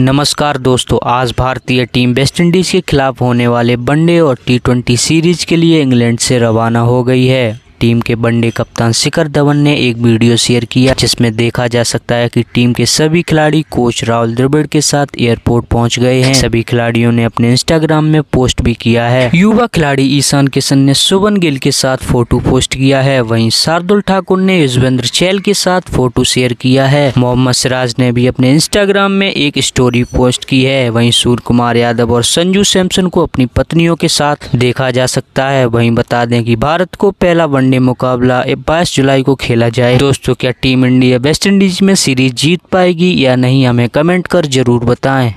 नमस्कार दोस्तों आज भारतीय टीम वेस्टइंडीज़ के खिलाफ होने वाले वनडे और टी ट्वेंटी सीरीज के लिए इंग्लैंड से रवाना हो गई है टीम के वनडे कप्तान शिखर धवन ने एक वीडियो शेयर किया जिसमें देखा जा सकता है कि टीम के सभी खिलाड़ी कोच राहुल द्रविड़ के साथ एयरपोर्ट पहुंच गए हैं सभी खिलाड़ियों ने अपने इंस्टाग्राम में पोस्ट भी किया है युवा खिलाड़ी ईशान किशन ने सुबन गिल के साथ फोटो पोस्ट किया है वही शार्दुल ठाकुर ने युजवेंद्र चैल के साथ फोटो शेयर किया है मोहम्मद सिराज ने भी अपने इंस्टाग्राम में एक स्टोरी पोस्ट की है वही सूर्य कुमार यादव और संजू सैमसन को अपनी पत्नियों के साथ देखा जा सकता है वही बता दें की भारत को पहला वन वनडे मुकाबला बाईस जुलाई को खेला जाए दोस्तों क्या टीम इंडिया वेस्ट इंडीज में सीरीज जीत पाएगी या नहीं हमें कमेंट कर जरूर बताएं